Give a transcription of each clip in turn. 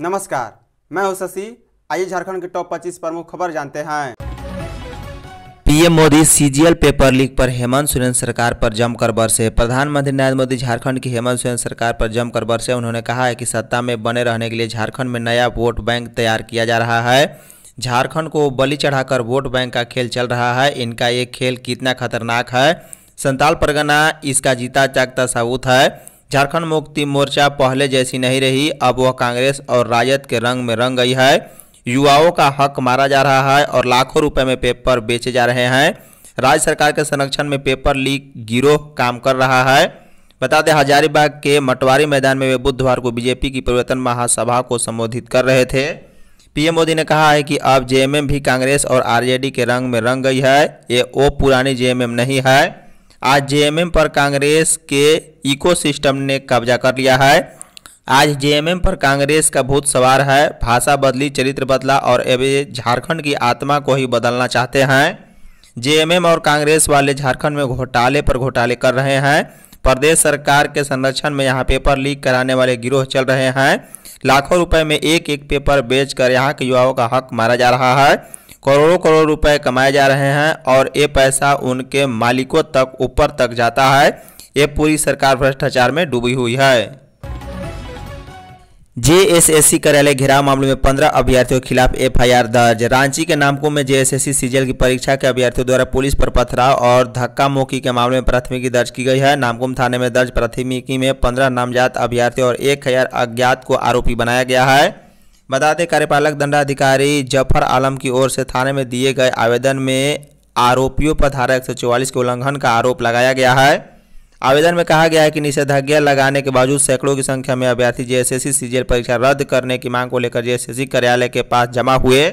नमस्कार मैं हूं शशि आइए झारखंड के टॉप 25 प्रमुख खबर जानते हैं PM Modi CGL paper leak पर हेमंत सोरेन सरकार पर जमकर बरसे प्रधानमंत्री नरेंद्र मोदी झारखंड की हेमंत सोरेन सरकार पर जमकर बरसे उन्होंने कहा है कि सत्ता में बने रहने के लिए झारखंड में नया वोट बैंक तैयार किया जा रहा है झारखंड को बलि चढ़ाकर वोट बैंक का खेल चल रहा है इनका ये खेल कितना खतरनाक है संताल परगना इसका जीता जागता सबूत है झारखंड मुक्ति मोर्चा पहले जैसी नहीं रही अब वह कांग्रेस और राजद के रंग में रंग गई है युवाओं का हक मारा जा रहा है और लाखों रुपए में पेपर बेचे जा रहे हैं राज्य सरकार के संरक्षण में पेपर लीक गिरोह काम कर रहा है बता दें हजारीबाग के मटवारी मैदान में वे बुधवार को बीजेपी की परिवर्तन महासभा को संबोधित कर रहे थे पीएम मोदी ने कहा है कि अब जेएमएम भी कांग्रेस और आरजेडी के रंग में रंग गई है ये वो पुरानी जेएमएम नहीं है आज जेएमएम पर कांग्रेस के इकोसिस्टम ने कब्जा कर लिया है आज जेएमएम पर कांग्रेस का भूत सवार है भाषा बदली चरित्र बदला और अब झारखंड की आत्मा को ही बदलना चाहते हैं जेएमएम और कांग्रेस वाले झारखंड में घोटाले पर घोटाले कर रहे हैं प्रदेश सरकार के संरक्षण में यहाँ पेपर लीक कराने वाले गिरोह चल रहे हैं लाखों रुपए में एक एक पेपर बेचकर यहाँ के युवाओं का हक मारा जा रहा है करोड़ों करोड़ रुपए कमाए जा रहे हैं और ये पैसा उनके मालिकों तक ऊपर तक जाता है ये पूरी सरकार भ्रष्टाचार में डूबी हुई है जेएसएससी कार्यालय घेराव मामले में पंद्रह अभ्यर्थियों के खिलाफ एफआईआर दर्ज रांची के नामकुम में जेएसएससी सीजीएल की परीक्षा के अभ्यर्थियों द्वारा पुलिस पर पथराव और धक्का मोकी के मामले में प्राथमिकी दर्ज की गई है नामकुम थाने में दर्ज प्राथमिकी में पंद्रह नामजात अभ्यर्थियों और एक हजार अज्ञात को आरोपी बनाया गया है बता दें कार्यपालक दंडाधिकारी जफर आलम की ओर से थाने में दिए गए आवेदन में आरोपियों पर धारा एक के उल्लंघन का आरोप लगाया गया है आवेदन में कहा गया है कि निषेधाज्ञा लगाने के बावजूद सैकड़ों की संख्या में अभ्यर्थी जेएसएससी सीजीएल परीक्षा रद्द करने की मांग को लेकर जेएसएससी कार्यालय के पास जमा हुए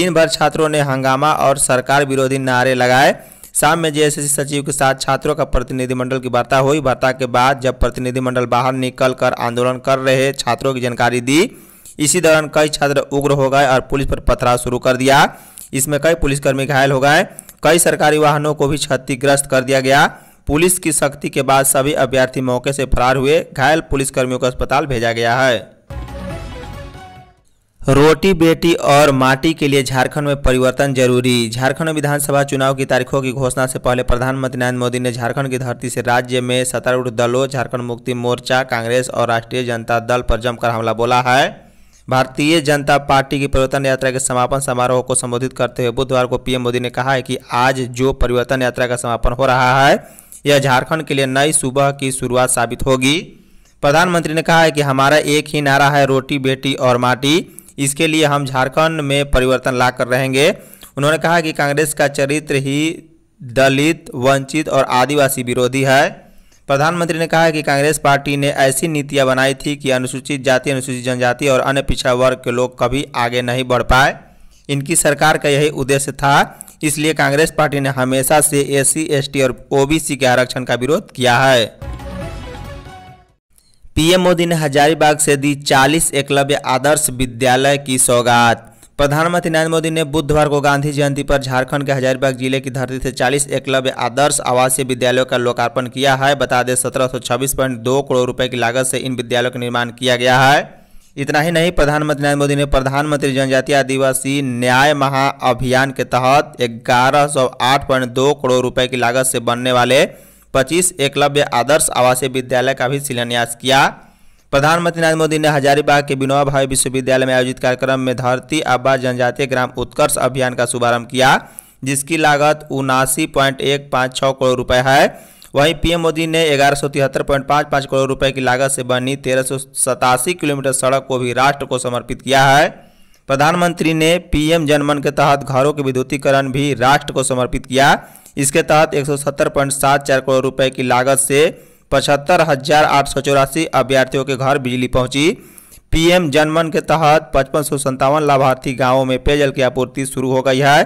दिन भर छात्रों ने हंगामा और सरकार विरोधी नारे लगाए शाम में जेएसएससी सचिव के साथ छात्रों का प्रतिनिधिमंडल की वार्ता हुई वार्ता के बाद जब प्रतिनिधिमंडल बाहर निकल कर आंदोलन कर रहे छात्रों की जानकारी दी इसी दौरान कई छात्र उग्र हो गए और पुलिस पर पथराव शुरू कर दिया इसमें कई पुलिसकर्मी घायल हो गए कई सरकारी वाहनों को भी क्षतिग्रस्त कर दिया गया पुलिस की सख्ती के बाद सभी अभ्यर्थी मौके से फरार हुए घायल पुलिसकर्मियों को अस्पताल भेजा गया है रोटी बेटी और माटी के लिए झारखंड में परिवर्तन जरूरी झारखंड में विधानसभा चुनाव की तारीखों की घोषणा से पहले प्रधानमंत्री नरेंद्र मोदी ने झारखंड की धरती से राज्य में सतारूढ़ दलों झारखंड मुक्ति मोर्चा कांग्रेस और राष्ट्रीय जनता दल पर जमकर हमला बोला है भारतीय जनता पार्टी की परिवर्तन यात्रा के समापन समारोह को संबोधित करते हुए बुधवार को पीएम मोदी ने कहा है कि आज जो परिवर्तन यात्रा का समापन हो रहा है यह झारखंड के लिए नई सुबह की शुरुआत साबित होगी प्रधानमंत्री ने कहा है कि हमारा एक ही नारा है रोटी बेटी और माटी इसके लिए हम झारखंड में परिवर्तन ला कर रहेंगे उन्होंने कहा कि कांग्रेस का चरित्र ही दलित वंचित और आदिवासी विरोधी है प्रधानमंत्री ने कहा कि कांग्रेस पार्टी ने ऐसी नीतियां बनाई थी कि अनुसूचित जाति अनुसूचित जनजाति और अन्य पिछड़ा वर्ग के लोग कभी आगे नहीं बढ़ पाए इनकी सरकार का यही उद्देश्य था इसलिए कांग्रेस पार्टी ने हमेशा से एस सी और ओबीसी के आरक्षण का विरोध किया है पीएम मोदी ने हजारीबाग से दी 40 एकलव्य आदर्श विद्यालय की सौगात प्रधानमंत्री नरेंद्र मोदी ने बुधवार को गांधी जयंती पर झारखंड के हजारीबाग जिले की धरती से 40 एकलव्य आदर्श आवासीय विद्यालयों का लोकार्पण किया है बता दें सत्रह करोड़ रुपए की लागत से इन विद्यालयों का निर्माण किया गया है इतना ही नहीं प्रधानमंत्री नरेंद्र मोदी ने प्रधानमंत्री जनजातीय आदिवासी न्याय महाअभियान के तहत ग्यारह सौ आठ पॉइंट दो करोड़ रुपये की लागत से बनने वाले पच्चीस एकलव्य आदर्श आवासीय विद्यालय का भी शिलान्यास किया प्रधानमंत्री नरेंद्र मोदी ने हजारीबाग के विनोबा भावे विश्वविद्यालय में आयोजित कार्यक्रम में धरती आबा जनजातीय ग्राम उत्कर्ष अभियान का शुभारंभ किया जिसकी लागत उनासी पॉइंट एक पाँच छः करोड़ रुपये है वहीं पीएम मोदी ने ग्यारह सौ तिहत्तर पॉइंट पाँच पाँच करोड़ रुपये की लागत से बनी तेरह सौ सतासी किलोमीटर सड़क को भी राष्ट्र को समर्पित किया है प्रधानमंत्री ने पीएम जनमन के तहत घरों के विद्युतीकरण भी राष्ट्र को समर्पित किया इसके तहत एक सौ सत्तर पॉइंट सात चार करोड़ रुपए की लागत से पचहत्तर हज़ार आठ सौ चौरासी अभ्यर्थियों के घर बिजली पहुंची पीएम जनमन के तहत पचपन सौ संतावन लाभार्थी गाँवों में पेयजल की आपूर्ति शुरू हो गई है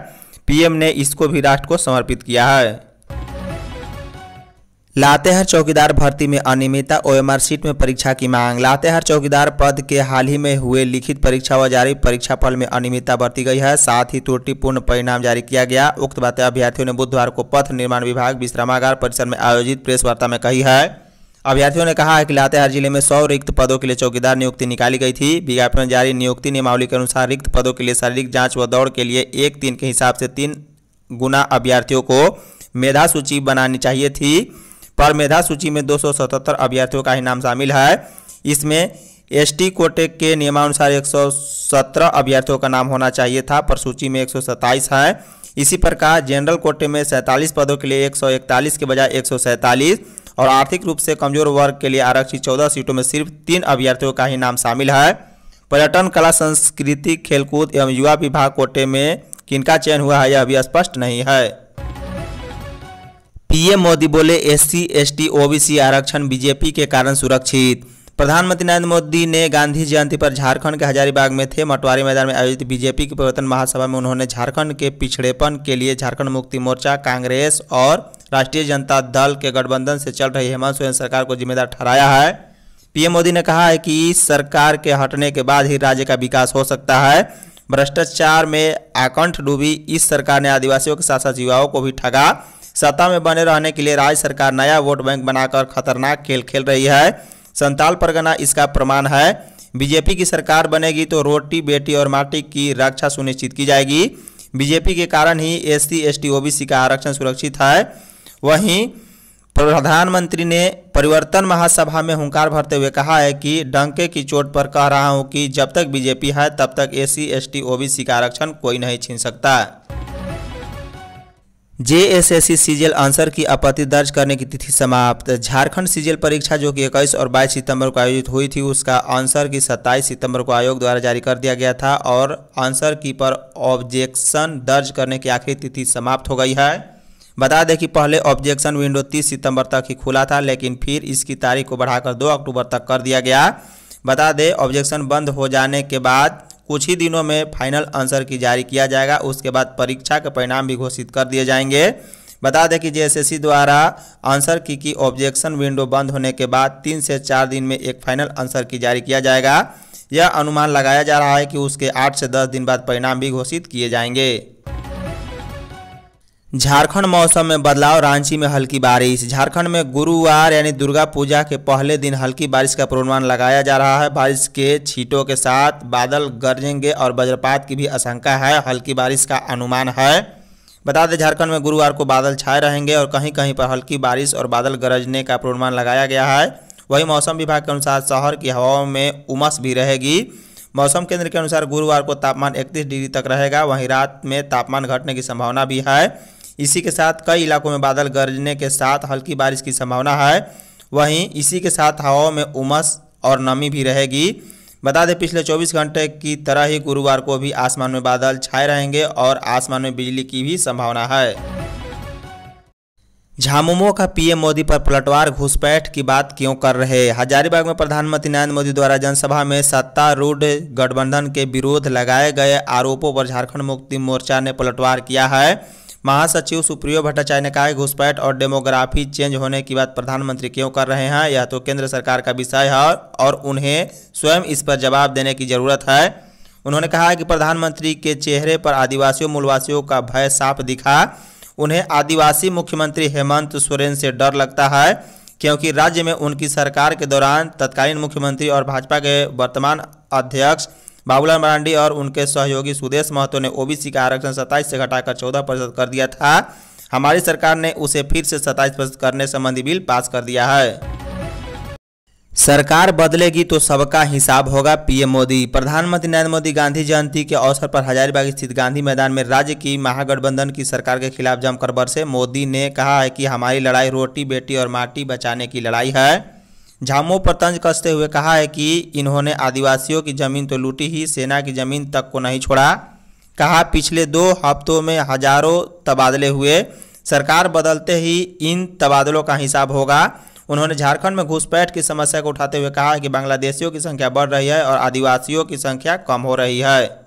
पीएम ने इसको भी राष्ट्र को समर्पित किया है लातेहार चौकीदार भर्ती में अनियमितता ओएमआर सीट में परीक्षा की मांग लातेहार चौकीदार पद के हाल ही में हुए लिखित परीक्षा व जारी परीक्षा फल में अनियमितता बरती गई है साथ ही त्रुटिपूर्ण परिणाम जारी किया गया उक्त बातें अभ्यर्थियों ने बुधवार को पथ निर्माण विभाग विश्रामागार परिसर में आयोजित प्रेस वार्ता में कही है अभ्यर्थियों ने कहा है कि लातेहार जिले में सौ रिक्त पदों के लिए चौकीदार नियुक्ति निकाली गई थी विज्ञापन जारी नियुक्ति नियमावली के अनुसार रिक्त पदों के लिए शारीरिक जाँच व दौड़ के लिए एक दिन के हिसाब से तीन गुना अभ्यर्थियों को मेधा सूची बनानी चाहिए थी पर मेधा सूची में दो अभ्यर्थियों का ही नाम शामिल है इसमें एसटी कोटे के नियमानुसार 117 अभ्यर्थियों का नाम होना चाहिए था पर सूची में सत्ताईस है इसी प्रकार जनरल कोटे में सैंतालीस पदों के लिए 141 के बजाय एक और आर्थिक रूप से कमजोर वर्ग के लिए आरक्षित चौदह सीटों में सिर्फ तीन अभ्यर्थियों का ही नाम शामिल है पर्यटन कला संस्कृति खेलकूद एवं युवा विभाग कोटे में किनका चयन हुआ है यह अभी स्पष्ट नहीं है पीएम मोदी बोले एससी एसटी ओबीसी आरक्षण बीजेपी के कारण सुरक्षित प्रधानमंत्री नरेंद्र मोदी ने गांधी जयंती पर झारखंड के हजारीबाग में थे मटवारी मैदान में आयोजित बीजेपी की प्रवर्तन महासभा में उन्होंने झारखंड के पिछड़ेपन के लिए झारखंड मुक्ति मोर्चा कांग्रेस और राष्ट्रीय जनता दल के गठबंधन से चल रही हेमंत सोरेन सरकार को जिम्मेदार ठहराया है पीएम मोदी ने कहा है कि इस सरकार के हटने के बाद ही राज्य का विकास हो सकता है भ्रष्टाचार में आकंठ डूबी इस सरकार ने आदिवासियों के साथ साथ युवाओं को भी ठगा सत्ता में बने रहने के लिए राज्य सरकार नया वोट बैंक बनाकर खतरनाक खेल खेल रही है संताल परगना इसका प्रमाण है बीजेपी की सरकार बनेगी तो रोटी बेटी और माटी की रक्षा सुनिश्चित की जाएगी बीजेपी के कारण ही एस सी एस टी का आरक्षण सुरक्षित है वहीं प्रधानमंत्री ने परिवर्तन महासभा में हुंकार भरते हुए कहा है कि डंके की चोट पर कह रहा हूं कि जब तक बीजेपी है तब तक S C S T OBC का आरक्षण कोई नहीं छीन सकता J S S C CGL answer key आपत्ति दर्ज करने की तिथि समाप्त झारखंड सीजीएल परीक्षा जो कि इक्कीस और 22 सितंबर को आयोजित हुई थी उसका आंसर की 27 सितंबर को आयोग द्वारा जारी कर दिया गया था और आंसर की पर ऑब्जेक्शन दर्ज करने की आखिरी तिथि समाप्त हो गई है बता दें कि पहले ऑब्जेक्शन विंडो तीस सितंबर तक ही खुला था लेकिन फिर इसकी तारीख को बढ़ाकर दो अक्टूबर तक कर दिया गया बता दें ऑब्जेक्शन बंद हो जाने के बाद कुछ ही दिनों में फाइनल आंसर की जारी किया जाएगा उसके बाद परीक्षा के परिणाम भी घोषित कर दिए जाएंगे बता दें कि जेएसएससी द्वारा आंसर की की ऑब्जेक्शन विंडो बंद होने के बाद तीन से चार दिन में एक फाइनल आंसर की जारी किया जाएगा यह अनुमान लगाया जा रहा है कि उसके आठ से दस दिन बाद परिणाम भी घोषित किए जाएंगे झारखंड मौसम में बदलाव रांची में हल्की बारिश झारखंड में गुरुवार यानी दुर्गा पूजा के पहले दिन हल्की बारिश का पूर्वानुमान लगाया जा रहा है बारिश के छींटों के साथ बादल गरजेंगे और वज्रपात की भी आशंका है हल्की बारिश का अनुमान है बता दें झारखंड में गुरुवार को बादल छाए रहेंगे और कहीं कहीं पर हल्की बारिश और बादल गरजने का पूर्वानुमान लगाया गया है वहीं मौसम विभाग के अनुसार शहर की हवाओं में उमस भी रहेगी मौसम केंद्र के अनुसार गुरुवार को तापमान 31 डिग्री तक रहेगा वहीं रात में तापमान घटने की संभावना भी है इसी के साथ कई इलाकों में बादल गरजने के साथ हल्की बारिश की संभावना है वहीं इसी के साथ हवाओं में उमस और नमी भी रहेगी बता दें पिछले 24 घंटे की तरह ही गुरुवार को भी आसमान में बादल छाए रहेंगे और आसमान में बिजली की भी संभावना है झामुमो का पीएम मोदी पर पलटवार घुसपैठ की बात क्यों कर रहे हजारीबाग में प्रधानमंत्री नरेंद्र मोदी द्वारा जनसभा में सत्तारूढ़ गठबंधन के विरोध लगाए गए आरोपों पर झारखंड मुक्ति मोर्चा ने पलटवार किया है महासचिव सुप्रियो भट्टाचार्य ने कहा कि घुसपैठ और डेमोग्राफी चेंज होने की बात प्रधानमंत्री क्यों कर रहे हैं यह तो केंद्र सरकार का विषय है और उन्हें स्वयं इस पर जवाब देने की जरूरत है उन्होंने कहा कि प्रधानमंत्री के चेहरे पर आदिवासियों मूलवासियों का भय साफ दिखा उन्हें आदिवासी मुख्यमंत्री हेमंत सोरेन से डर लगता है क्योंकि राज्य में उनकी सरकार के दौरान तत्कालीन मुख्यमंत्री और भाजपा के वर्तमान अध्यक्ष बाबूलाल मरांडी और उनके सहयोगी सुदेश महतो ने ओबीसी का आरक्षण सत्ताईस से घटाकर चौदह प्रतिशत कर दिया था हमारी सरकार ने उसे फिर से सत्ताईस प्रतिशत करने संबंधी बिल पास कर दिया है सरकार बदलेगी तो सबका हिसाब होगा पीएम मोदी प्रधानमंत्री नरेंद्र मोदी गांधी जयंती के अवसर पर हजारीबाग स्थित गांधी मैदान में राज्य की महागठबंधन की सरकार के खिलाफ जमकर बरसे मोदी ने कहा है कि हमारी लड़ाई रोटी बेटी और माटी बचाने की लड़ाई है झामो पर तंज कसते हुए कहा है कि इन्होंने आदिवासियों की जमीन तो लूटी ही सेना की जमीन तक को नहीं छोड़ा कहा पिछले दो हफ्तों में हजारों तबादले हुए सरकार बदलते ही इन तबादलों का हिसाब होगा उन्होंने झारखंड में घुसपैठ की समस्या को उठाते हुए कहा कि बांग्लादेशियों की संख्या बढ़ रही है और आदिवासियों की संख्या कम हो रही है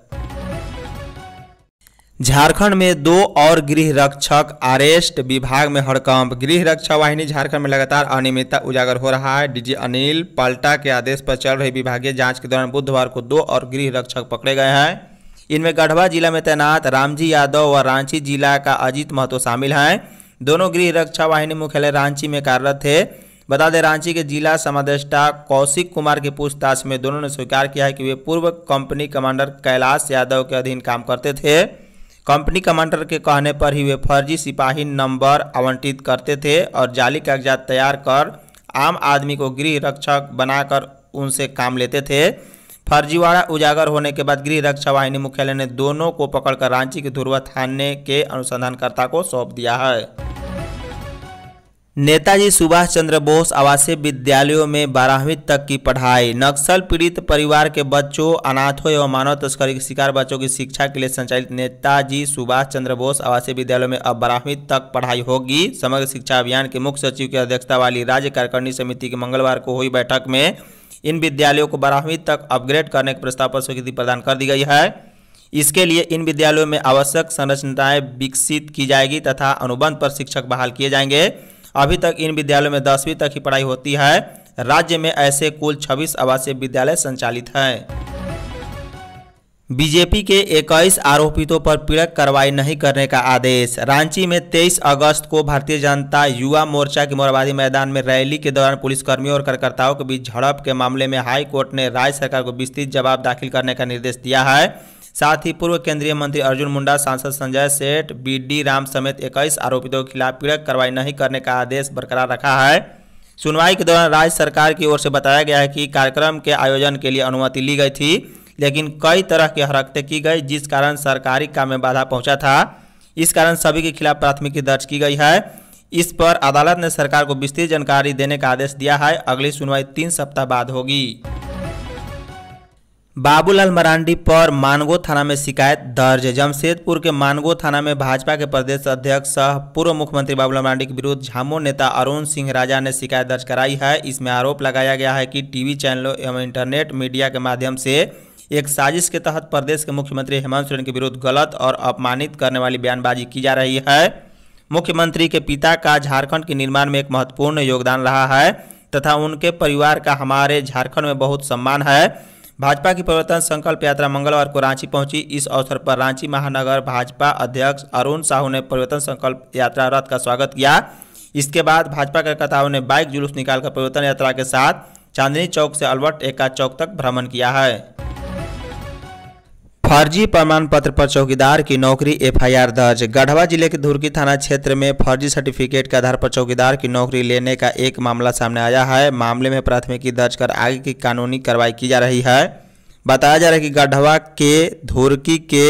झारखंड में दो और गृह रक्षक अरेस्ट विभाग में हड़कंप गृह रक्षा वाहिनी झारखंड में लगातार अनियमितता उजागर हो रहा है डीजी अनिल पाल्टा के आदेश पर चल रही विभागीय जांच के दौरान बुधवार को दो और गृह रक्षक पकड़े गए हैं इनमें गढ़वा जिला में तैनात रामजी यादव व रांची जिला का अजीत महतो शामिल हैं दोनों गृह रक्षा वाहिनी मुख्यालय रांची में कार्यरत थे बता दें रांची के जिला समादेष्टा कौशिक कुमार की पूछताछ में दोनों ने स्वीकार किया है कि वे पूर्व कंपनी कमांडर कैलाश यादव के अधीन काम करते थे कंपनी कमांडर के कहने पर ही वे फर्जी सिपाही नंबर आवंटित करते थे और जाली कागजात तैयार कर आम आदमी को गृह रक्षक बनाकर उनसे काम लेते थे फर्जीवाड़ा उजागर होने के बाद गृह रक्षा वाहिनी मुख्यालय ने दोनों को पकड़कर रांची के धुरवा थाने के अनुसंधानकर्ता को सौंप दिया है नेताजी सुभाष चंद्र बोस आवासीय विद्यालयों में बारहवीं तक की पढ़ाई नक्सल पीड़ित परिवार के बच्चों अनाथों एवं मानव तस्करी के शिकार बच्चों की शिक्षा के लिए संचालित नेताजी सुभाष चंद्र बोस आवासीय विद्यालयों में अब बारहवीं तक पढ़ाई होगी समग्र शिक्षा अभियान के मुख्य सचिव की अध्यक्षता वाली राज्य कार्यकारिणी समिति की मंगलवार को हुई बैठक में इन विद्यालयों को बारहवीं तक अपग्रेड करने के प्रस्ताव पर स्वीकृति प्रदान कर दी गई है इसके लिए इन विद्यालयों में आवश्यक संरचनाएँ विकसित की जाएगी तथा अनुबंध पर शिक्षक बहाल किए जाएंगे अभी तक इन विद्यालयों में दसवीं तक की पढ़ाई होती है राज्य में ऐसे कुल छब्बीस आवासीय विद्यालय संचालित हैं बीजेपी के 21 आरोपितों पर पीड़क कार्रवाई नहीं करने का आदेश रांची में 23 अगस्त को भारतीय जनता युवा मोर्चा के मोराबादी मैदान में रैली के दौरान पुलिसकर्मियों और कार्यकर्ताओं के बीच झड़प के मामले में हाई कोर्ट ने राज्य सरकार को विस्तृत जवाब दाखिल करने का निर्देश दिया है साथ ही पूर्व केंद्रीय मंत्री अर्जुन मुंडा सांसद संजय सेठ बी डी राम समेत इक्कीस आरोपितों के खिलाफ पीड़क कार्रवाई नहीं करने का आदेश बरकरार रखा है सुनवाई के दौरान राज्य सरकार की ओर से बताया गया है कि कार्यक्रम के आयोजन के लिए अनुमति ली गई थी लेकिन कई तरह की हरकतें की गई जिस कारण सरकारी काम में बाधा पहुँचा था इस कारण सभी के खिलाफ प्राथमिकी दर्ज की गई है इस पर अदालत ने सरकार को विस्तृत जानकारी देने का आदेश दिया है अगली सुनवाई तीन सप्ताह बाद होगी बाबूलाल मरांडी पर मानगो थाना में शिकायत दर्ज जमशेदपुर के मानगो थाना में भाजपा के प्रदेश अध्यक्ष सह पूर्व मुख्यमंत्री बाबूलाल मरांडी के विरुद्ध झामो नेता अरुण सिंह राजा ने शिकायत दर्ज कराई है इसमें आरोप लगाया गया है कि टीवी चैनलों एवं इंटरनेट मीडिया के माध्यम से एक साजिश के तहत प्रदेश के मुख्यमंत्री हेमंत सोरेन के विरुद्ध गलत और अपमानित करने वाली बयानबाजी की जा रही है मुख्यमंत्री के पिता का झारखंड के निर्माण में एक महत्वपूर्ण योगदान रहा है तथा उनके परिवार का हमारे झारखंड में बहुत सम्मान है भाजपा की परिवर्तन संकल्प यात्रा मंगलवार को रांची पहुंची इस अवसर पर रांची महानगर भाजपा अध्यक्ष अरुण साहू ने परिवर्तन संकल्प यात्रा रथ का स्वागत किया इसके बाद भाजपा कार्यकर्ताओं ने बाइक जुलूस निकालकर परिवर्तन यात्रा के साथ चांदनी चौक से अलवर्ट एका चौक तक भ्रमण किया है फर्जी प्रमाण पत्र पर चौकीदार की नौकरी एफआईआर दर्ज गढ़वा जिले के धुरकी थाना क्षेत्र में फर्जी सर्टिफिकेट के आधार पर चौकीदार की नौकरी लेने का एक मामला सामने आया है मामले में प्राथमिकी दर्ज कर आगे की कानूनी कार्रवाई की जा रही है बताया जा रहा है कि गढ़वा के धुरकी के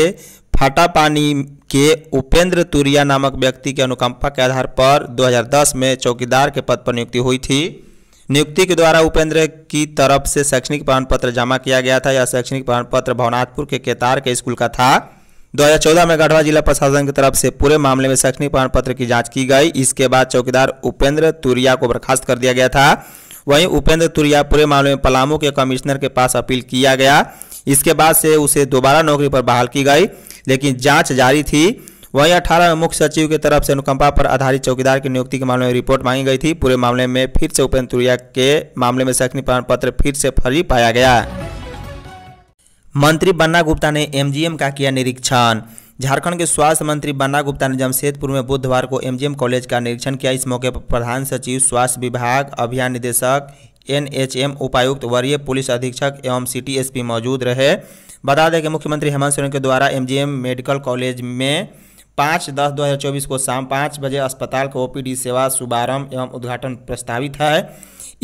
फाटापानी के उपेंद्र तुरिया नामक व्यक्ति के अनुकंपा के आधार पर दो में चौकीदार के पद पर नियुक्ति हुई थी नियुक्ति के द्वारा उपेंद्र की तरफ से शैक्षणिक प्रमाण पत्र जमा किया गया था यह शैक्षणिक प्रमाण पत्र भवनाथपुर के केतार के स्कूल का था 2014 में गढ़वा जिला प्रशासन की तरफ से पूरे मामले में शैक्षणिक प्रमाण पत्र की जांच की गई इसके बाद चौकीदार उपेंद्र तुरिया को बर्खास्त कर दिया गया था वहीं उपेंद्र तुरिया पूरे मामले में पलामू के कमिश्नर के पास अपील किया गया इसके बाद से उसे दोबारा नौकरी पर बहाल की गई लेकिन जांच जारी थी वहीं अठारह में मुख्य सचिव की तरफ से अनुकंपा पर आधारित चौकीदार की नियुक्ति के मामले में रिपोर्ट मांगी गई थी पूरे मामले में फिर से उपेन्द्र तुरिया के मामले में शैक्षणिक प्रमाण पत्र फिर से फर्जी पाया गया मंत्री बन्ना गुप्ता ने एमजीएम का किया निरीक्षण झारखंड के स्वास्थ्य मंत्री बन्ना गुप्ता ने जमशेदपुर में बुधवार को एमजीएम कॉलेज का निरीक्षण किया इस मौके पर प्रधान सचिव स्वास्थ्य विभाग अभियान निदेशक एनएचएम उपायुक्त वरीय पुलिस अधीक्षक एवं सिटी एसपी मौजूद रहे बता दें कि मुख्यमंत्री हेमंत सोरेन के द्वारा एमजीएम मेडिकल कॉलेज में पाँच दस दो हज़ार चौबीस को शाम पाँच बजे अस्पताल का ओपीडी सेवा शुभारंभ एवं उद्घाटन प्रस्तावित है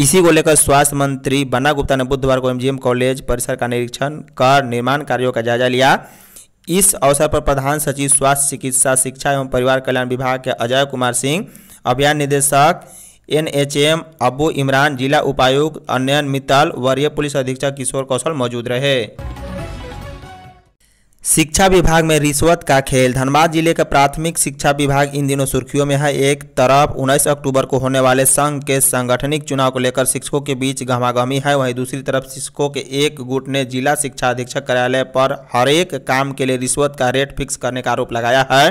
इसी को लेकर स्वास्थ्य मंत्री बन्ना गुप्ता ने बुधवार को एमजीएम कॉलेज परिसर का निरीक्षण कर निर्माण कार्यों का जायजा लिया इस अवसर पर प्रधान सचिव स्वास्थ्य चिकित्सा शिक्षा एवं परिवार कल्याण विभाग के अजय कुमार सिंह अभियान निदेशक N H M Abu Imran जिला उपायुक्त अन्यन मित्तल वरीय पुलिस अधीक्षक किशोर कौशल मौजूद रहे शिक्षा विभाग में रिश्वत का खेल धनबाद जिले का प्राथमिक शिक्षा विभाग इन दिनों सुर्खियों में है एक तरफ 19 अक्टूबर को होने वाले संघ के सांगठनिक चुनाव को लेकर शिक्षकों के बीच गहमागहमी है वहीं दूसरी तरफ शिक्षकों के एक गुट ने जिला शिक्षा अधीक्षक कार्यालय पर हरेक काम के लिए रिश्वत का रेट फिक्स करने का आरोप लगाया है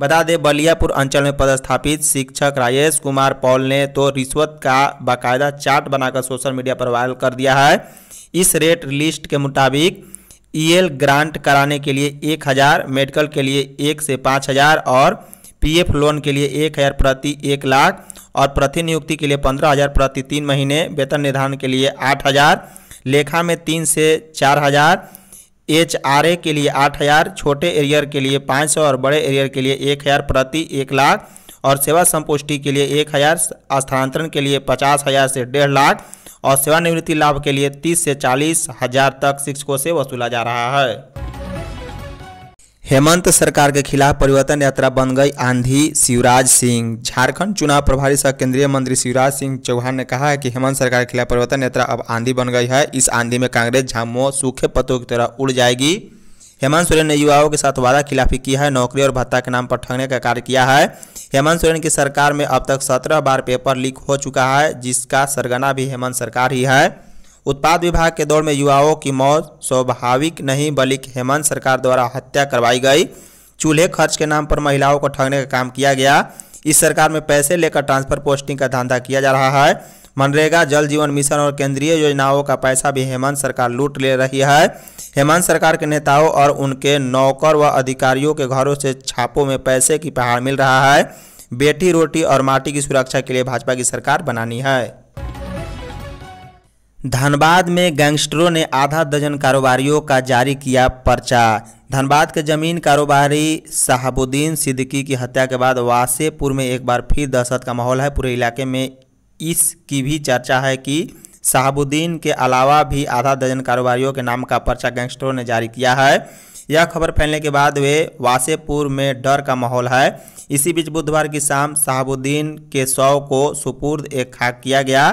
बता दें बलियापुर अंचल में पदस्थापित शिक्षक राजेश कुमार पॉल ने तो रिश्वत का बाकायदा चार्ट बनाकर सोशल मीडिया पर वायरल कर दिया है इस रेट लिस्ट के मुताबिक ईएल ग्रांट कराने के लिए एक हज़ार मेडिकल के लिए एक से पाँच हज़ार और पीएफ लोन के लिए एक हज़ार प्रति एक लाख और प्रतिनियुक्ति के लिए पंद्रह हज़ार प्रति तीन महीने वेतन निर्धारण के लिए आठ हज़ार लेखा में तीन से चार हज़ार एच आर ए के लिए आठ हज़ार छोटे एरियर के लिए पाँच सौ और बड़े एरियर के लिए एक हज़ार प्रति एक लाख और सेवा संपुष्टि के लिए एक हज़ार स्थानांतरण के लिए पचास हज़ार से डेढ़ लाख और सेवानिवृत्ति लाभ के लिए तीस से चालीस हजार तक शिक्षकों से वसूला जा रहा है हेमंत सरकार के खिलाफ परिवर्तन यात्रा बन गई आंधी शिवराज सिंह झारखंड चुनाव प्रभारी सह केंद्रीय मंत्री शिवराज सिंह चौहान ने कहा है कि हेमंत सरकार के खिलाफ परिवर्तन यात्रा अब आंधी बन गई है इस आंधी में कांग्रेस झामो सूखे पत्तों की तरह उड़ जाएगी हेमंत सोरेन ने युवाओं के साथ वादा खिलाफी की है नौकरी और भत्ता के नाम पर ठगने का कार्य किया है हेमंत सोरेन की सरकार में अब तक सत्रह बार पेपर लीक हो चुका है जिसका सरगना भी हेमंत सरकार ही है उत्पाद विभाग के दौड़ में युवाओं की मौत स्वाभाविक नहीं बल्कि हेमंत सरकार द्वारा हत्या करवाई गई चूल्हे खर्च के नाम पर महिलाओं को ठगने का काम किया गया इस सरकार में पैसे लेकर ट्रांसफर पोस्टिंग का धंधा किया जा रहा है मनरेगा जल जीवन मिशन और केंद्रीय योजनाओं का पैसा भी हेमंत सरकार लूट ले रही है हेमंत सरकार के नेताओं और उनके नौकर व अधिकारियों के घरों से छापों में पैसे की पहाड़ मिल रहा है बेटी रोटी और माटी की सुरक्षा के लिए भाजपा की सरकार बनानी है धनबाद में गैंगस्टरों ने आधा दर्जन कारोबारियों का जारी किया पर्चा धनबाद के जमीन कारोबारी शहाबुद्दीन सिद्दीकी की हत्या के बाद वासेपुर में एक बार फिर दहशत का माहौल है पूरे इलाके में इसकी भी चर्चा है कि शहाबुद्दीन के अलावा भी आधा दर्जन कारोबारियों के नाम का पर्चा गैंगस्टरों ने जारी किया है यह खबर फैलने के बाद वे वासेपुर में डर का माहौल है इसी बीच बुधवार की शाम शहाबुद्दीन के शव को सुपुर्द एक खाक किया गया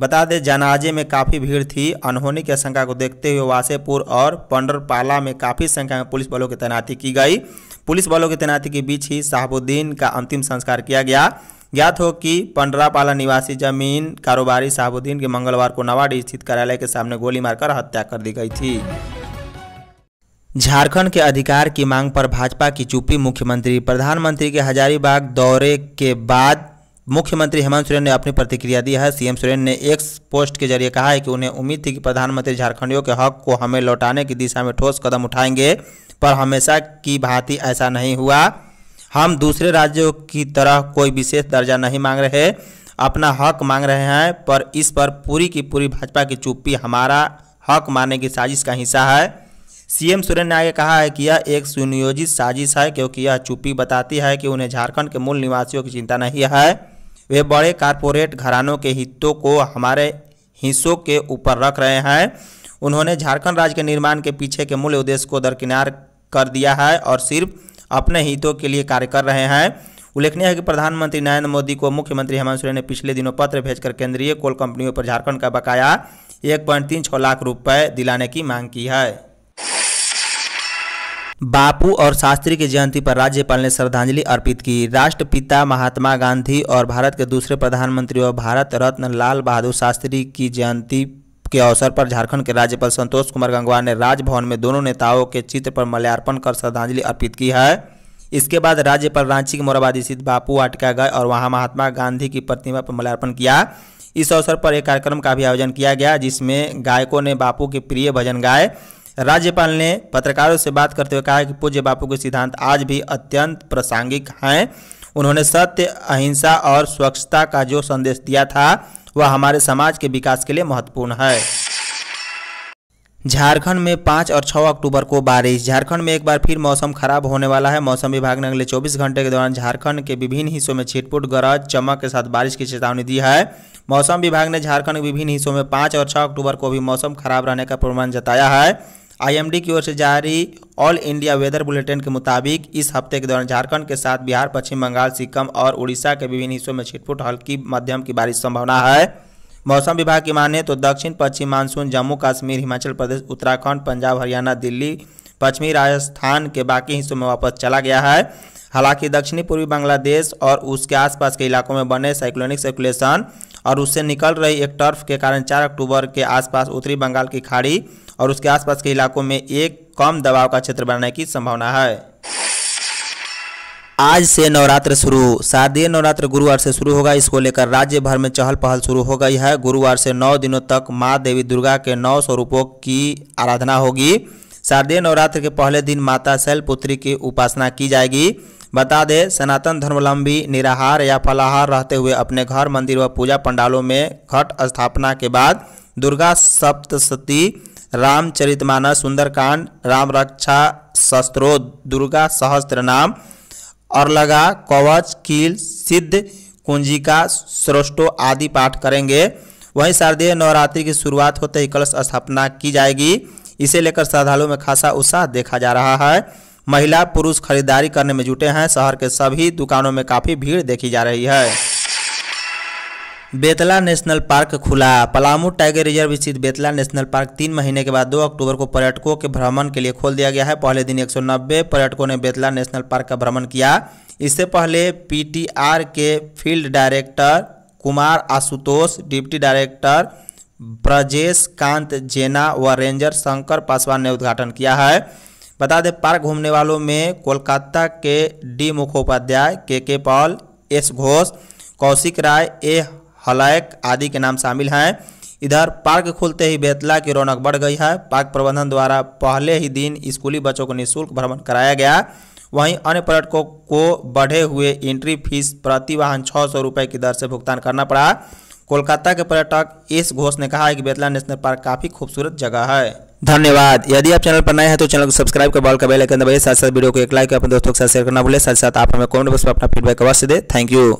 बता दें जनाजे में काफ़ी भीड़ थी अनहोनी की आशंका को देखते हुए वासेपुर और पंडरपाला में काफ़ी संख्या में पुलिस बलों की तैनाती की गई पुलिस बलों की तैनाती के बीच ही शहाबुद्दीन का अंतिम संस्कार किया गया ज्ञात हो कि पंडरापाला निवासी जमीन कारोबारी साहबुद्दीन की मंगलवार को नवाडी स्थित कार्यालय के सामने गोली मारकर हत्या कर दी गई थी झारखंड के अधिकार की मांग पर भाजपा की चुप्पी मुख्यमंत्री प्रधानमंत्री के हजारीबाग दौरे के बाद मुख्यमंत्री हेमंत सोरेन ने अपनी प्रतिक्रिया दी है सीएम सोरेन ने एक पोस्ट के जरिए कहा है कि उन्हें उम्मीद थी कि प्रधानमंत्री झारखंडियों के हक को हमें लौटाने की दिशा में ठोस कदम उठाएंगे पर हमेशा की भांति ऐसा नहीं हुआ हम दूसरे राज्यों की तरह कोई विशेष दर्जा नहीं मांग रहे अपना हक मांग रहे हैं पर इस पर पूरी की पूरी भाजपा की चुप्पी हमारा हक मानने की साजिश का हिस्सा है सीएम सुरेन ने आगे कहा है कि यह एक सुनियोजित साजिश है क्योंकि यह चुप्पी बताती है कि उन्हें झारखंड के मूल निवासियों की चिंता नहीं है वे बड़े कारपोरेट घरानों के हितों को हमारे हिस्सों के ऊपर रख रहे हैं उन्होंने झारखंड राज्य के निर्माण के पीछे के मूल उद्देश्य को दरकिनार कर दिया है और सिर्फ अपने हितों के लिए कार्य कर रहे हैं उल्लेखनीय है कि प्रधानमंत्री नरेंद्र मोदी को मुख्यमंत्री हेमंत सोरेन ने पिछले दिनों पत्र भेजकर केंद्रीय कोल कंपनियों पर झारखंड का बकाया एक पॉइंट तीन छः लाख रुपए दिलाने की मांग की है बापू और शास्त्री की जयंती पर राज्यपाल ने श्रद्धांजलि अर्पित की राष्ट्रपिता महात्मा गांधी और भारत के दूसरे प्रधानमंत्री और भारत रत्न लाल बहादुर शास्त्री की जयंती के अवसर पर झारखंड के राज्यपाल संतोष कुमार गंगवार ने राजभवन में दोनों नेताओं के चित्र पर माल्यार्पण कर श्रद्धांजलि अर्पित की है इसके बाद राज्यपाल रांची के मोराबादी स्थित बापू वाटिका गए और वहां महात्मा गांधी की प्रतिमा पर माल्यार्पण किया इस अवसर पर एक कार्यक्रम का भी आयोजन किया गया जिसमें गायकों ने बापू के प्रिय भजन गाए राज्यपाल ने पत्रकारों से बात करते हुए कहा कि पूज्य बापू के सिद्धांत आज भी अत्यंत प्रासंगिक हैं उन्होंने सत्य अहिंसा और स्वच्छता का जो संदेश दिया था वह हमारे समाज के विकास के लिए महत्वपूर्ण है झारखंड में पाँच और छः अक्टूबर को बारिश झारखंड में एक बार फिर मौसम खराब होने वाला है मौसम विभाग ने अगले 24 घंटे के दौरान झारखंड के विभिन्न हिस्सों में छिटपुट गरज चमक के साथ बारिश की चेतावनी दी है मौसम विभाग ने झारखंड के विभिन्न हिस्सों में पाँच और छः अक्टूबर को भी मौसम खराब रहने का पूर्वान जताया है आईएमडी की ओर से जारी ऑल इंडिया वेदर बुलेटिन के मुताबिक इस हफ्ते के दौरान झारखंड के साथ बिहार पश्चिम बंगाल सिक्किम और उड़ीसा के विभिन्न हिस्सों में छिटपुट हल्की मध्यम की बारिश संभावना है मौसम विभाग की माने तो दक्षिण पश्चिम मानसून जम्मू कश्मीर हिमाचल प्रदेश उत्तराखंड पंजाब हरियाणा दिल्ली पश्चिमी राजस्थान के बाकी हिस्सों में वापस चला गया है हालांकि दक्षिणी पूर्वी बांग्लादेश और उसके आसपास के इलाकों में बने साइक्लोनिक सर्कुलेशन और उससे निकल रही एक टर्फ के कारण 4 अक्टूबर के आसपास उत्तरी बंगाल की खाड़ी और उसके आसपास के इलाकों में एक कम दबाव का क्षेत्र बनने की संभावना है आज से नवरात्र शुरू शारदीय नवरात्र गुरुवार से शुरू होगा इसको लेकर राज्य भर में चहल पहल शुरू हो गई है गुरुवार से नौ दिनों तक माँ देवी दुर्गा के नौ स्वरूपों की आराधना होगी शारदीय नवरात्र के पहले दिन माता शैलपुत्री की उपासना की जाएगी बता दें सनातन धर्मलंबी निराहार या फलाहार रहते हुए अपने घर मंदिर व पूजा पंडालों में घट स्थापना के बाद दुर्गा सप्तशती रामचरितमानस सुंदरकांड राम रक्षा शस्त्रोद दुर्गा सहस्त्र नाम अरलगा कवच कील सिद्ध कुंजिका श्रोष्टो आदि पाठ करेंगे वहीं शारदीय नवरात्रि की शुरुआत होते ही कलश स्थापना की जाएगी इसे लेकर श्रद्धालुओं में खासा उत्साह देखा जा रहा है महिला पुरुष खरीदारी करने में जुटे हैं शहर के सभी दुकानों में काफ़ी भीड़ देखी जा रही है बेतला नेशनल पार्क खुला पलामू टाइगर रिजर्व स्थित बेतला नेशनल पार्क तीन महीने के बाद दो अक्टूबर को पर्यटकों के भ्रमण के लिए खोल दिया गया है पहले दिन 190 पर्यटकों ने बेतला नेशनल पार्क का भ्रमण किया इससे पहले पीटीआर के field director Kumar Ashutosh deputy director Brajesh Kant Jena व रेंजर शंकर पासवान ने उद्घाटन किया है बता दें पार्क घूमने वालों में कोलकाता के D Mukhopadhyay K K Paul S Ghosh Kaushik Roy A हलायक आदि के नाम शामिल हैं इधर पार्क खुलते ही बेतला की रौनक बढ़ गई है पार्क प्रबंधन द्वारा पहले ही दिन स्कूली बच्चों को निःशुल्क भ्रमण कराया गया वहीं अन्य पर्यटकों को बढ़े हुए एंट्री फीस प्रति वाहन छः सौ रुपये की दर से भुगतान करना पड़ा कोलकाता के पर्यटक एस घोष ने कहा है कि बेतला नेशनल पार्क काफ़ी खूबसूरत जगह है धन्यवाद यदि आप चैनल पर नए हैं तो चैनल को सब्सक्राइब कर बॉल का बेल आइकन दबाइए साथ साथ वीडियो को एक लाइक अपने दोस्तों के साथ शेयर करना भूलें साथ साथ आप हमें कमेंट बॉक्स पर अपना फीडबैक अवश्य दे थैंक यू